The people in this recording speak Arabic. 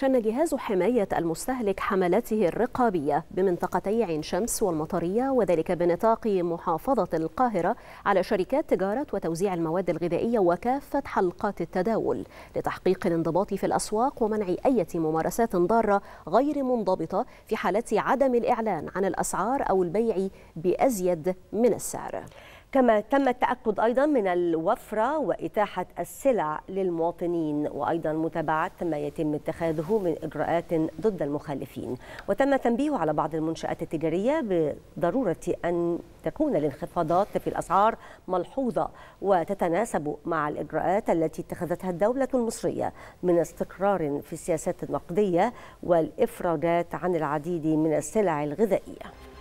شن جهاز حماية المستهلك حملاته الرقابية بمنطقتي عين شمس والمطرية وذلك بنطاق محافظة القاهرة على شركات تجارة وتوزيع المواد الغذائية وكافة حلقات التداول لتحقيق الانضباط في الأسواق ومنع أي ممارسات ضارة غير منضبطة في حالة عدم الإعلان عن الأسعار أو البيع بأزيد من السعر كما تم التأكد أيضا من الوفرة وإتاحة السلع للمواطنين وأيضا متابعة ما يتم اتخاذه من إجراءات ضد المخالفين وتم تنبيه على بعض المنشآت التجارية بضرورة أن تكون الانخفاضات في الأسعار ملحوظة وتتناسب مع الإجراءات التي اتخذتها الدولة المصرية من استقرار في السياسات النقدية والإفراجات عن العديد من السلع الغذائية